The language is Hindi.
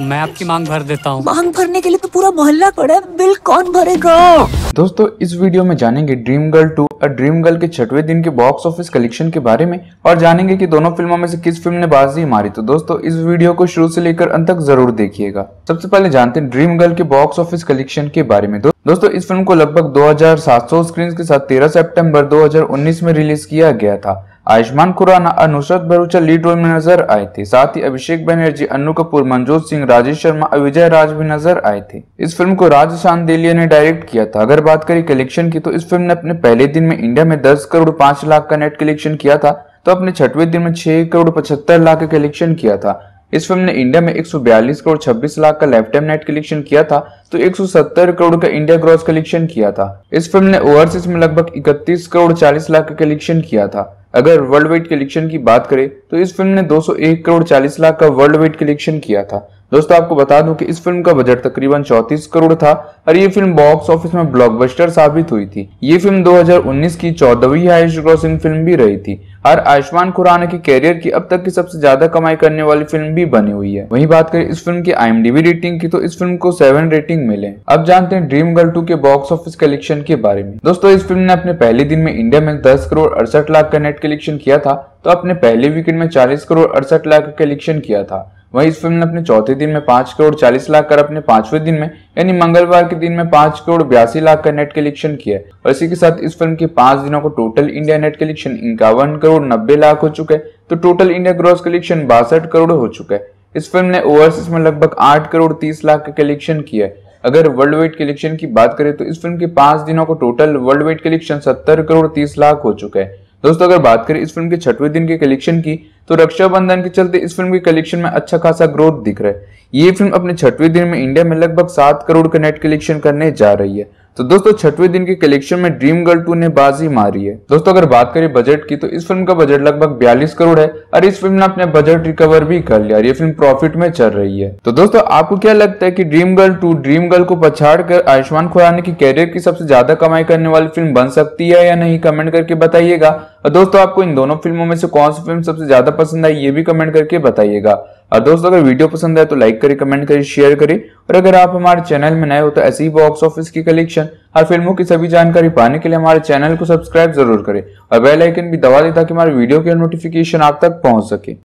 तो मैं आपकी मांग भर देता हूँ मांग भरने के लिए तो पूरा मोहल्ला पड़ा है बिल कौन भरेगा दोस्तों इस वीडियो में जानेंगे ड्रीम गर्ल टू और ड्रीम गर्ल के छठवें दिन के बॉक्स ऑफिस कलेक्शन के बारे में और जानेंगे कि दोनों फिल्मों में से किस फिल्म ने बाजी मारी तो दोस्तों इस वीडियो को शुरू से लेकर अंत तक जरूर देखिएगा सबसे पहले जानते हैं ड्रीम गर्ल के बॉक्स ऑफिस कलेक्शन के बारे में दोस्तों इस फिल्म को लगभग सौ स्क्रीन के साथ दो हजार उन्नीस में रिलीज किया गया था आयुष्मान खुराना और नुसरत भरूचा लीड रोल में नजर आए थे साथ ही अभिषेक बनर्जी अनु कपूर मनजोत सिंह राजेश शर्मा और विजय राज भी नजर आए थे इस फिल्म को राज शांदेलिया ने डायरेक्ट किया था अगर बात करें कलेक्शन की तो इस फिल्म ने अपने पहले दिन में इंडिया में दस करोड़ पांच लाख का नेट कलेक्शन किया था तो अपने छठवें दिन में छह करोड़ पचहत्तर लाख का कलेक्शन किया था इस फिल्म ने इंडिया में 142 करोड़ 26 लाख का टाइम नेट कलेक्शन किया था तो 170 करोड़ का इंडिया ग्रॉस कलेक्शन किया था इस फिल्म ने ओवरसीज में लगभग 31 करोड़ 40 लाख का कलेक्शन किया था अगर वर्ल्ड वाइड कलेक्शन की बात करें तो इस फिल्म ने 201 करोड़ 40 लाख का वर्ल्ड वाइड कलेक्शन किया था दोस्तों आपको बता दूं कि इस फिल्म का बजट तकरीबन 34 करोड़ था और ये फिल्म बॉक्स ऑफिस में ब्लॉकबस्टर साबित हुई थी ये फिल्म 2019 की चौदहवीं हाइस्ट ग्रॉसिंग फिल्म भी रही थी और आयुष्मान खुराना के कैरियर की अब तक की सबसे ज्यादा कमाई करने वाली फिल्म भी बनी हुई है वहीं बात करें इस फिल्म की आईएमडीबी रेटिंग की तो इस फिल्म को सेवन रेटिंग मिले अब जानते हैं ड्रीम गर्ल टू के बॉक्स ऑफिस कलेक्शन के बारे में दोस्तों इस फिल्म ने अपने पहले दिन में इंडिया में दस करोड़ अड़सठ लाख का नेट कलेक्शन किया था तो अपने पहले वीकेंड में चालीस करोड़ अड़सठ लाख का कलेक्शन किया था वहीं इस फिल्म ने अपने चौथे दिन में पांच करोड़ चालीस लाख कर अपने पांचवें दिन में यानी मंगलवार के दिन में पांच करोड़ बयासी लाख का नेट कलेक्शन किया है और इसी के साथ इस फिल्म के पांच दिनों का टोटल इंडिया नेट कलेक्शन इक्यावन करोड़ नब्बे लाख हो चुका है तो टोटल इंडिया ग्रॉस कलेक्शन बासठ करोड़ हो चुका है इस फिल्म ने ओवरसीज में लगभग आठ करोड़ तीस लाख का कलेक्शन किया है अगर वर्ल्ड वाइड कलेक्शन की बात करें तो इस फिल्म के पांच दिनों का टोटल वर्ल्ड वाइड कलेक्शन सत्तर करोड़ तीस लाख हो चुका है दोस्तों अगर बात करें इस फिल्म के छठवें दिन के कलेक्शन की तो रक्षाबंधन के चलते इस फिल्म के कलेक्शन में अच्छा खासा ग्रोथ दिख रहा है ये फिल्म अपने छठवें दिन में इंडिया में लगभग सात करोड़ का नेट कलेक्शन करने जा रही है तो दोस्तों छठवें दिन के कलेक्शन में ड्रीम गर्ल टू ने बाजी मारी है दोस्तों अगर बात करें बजट की तो इस फिल्म का बजट लगभग 42 करोड़ है और इस फिल्म ने अपने बजट रिकवर भी कर लिया और ये फिल्म प्रॉफिट में चल रही है तो दोस्तों आपको क्या लगता है कि dream girl two dream girl को पछाड़ कर आयुष्मान खुराना की कैरियर की सबसे ज्यादा कमाई करने वाली फिल्म बन सकती है या नहीं कमेंट करके बताइएगा और दोस्तों आपको इन दोनों फिल्मों में से कौन सी फिल्म सबसे ज्यादा पसंद आई ये भी कमेंट करके बताइएगा और दोस्तों अगर वीडियो पसंद आए तो लाइक करें कमेंट करें शेयर करें और अगर आप हमारे चैनल में नए हो तो ऐसी बॉक्स ऑफिस की कलेक्शन और फिल्मों की सभी जानकारी पाने के लिए हमारे चैनल को सब्सक्राइब जरूर करें और बेल आइकन भी दबा दें ताकि हमारे वीडियो के नोटिफिकेशन आप तक पहुंच सके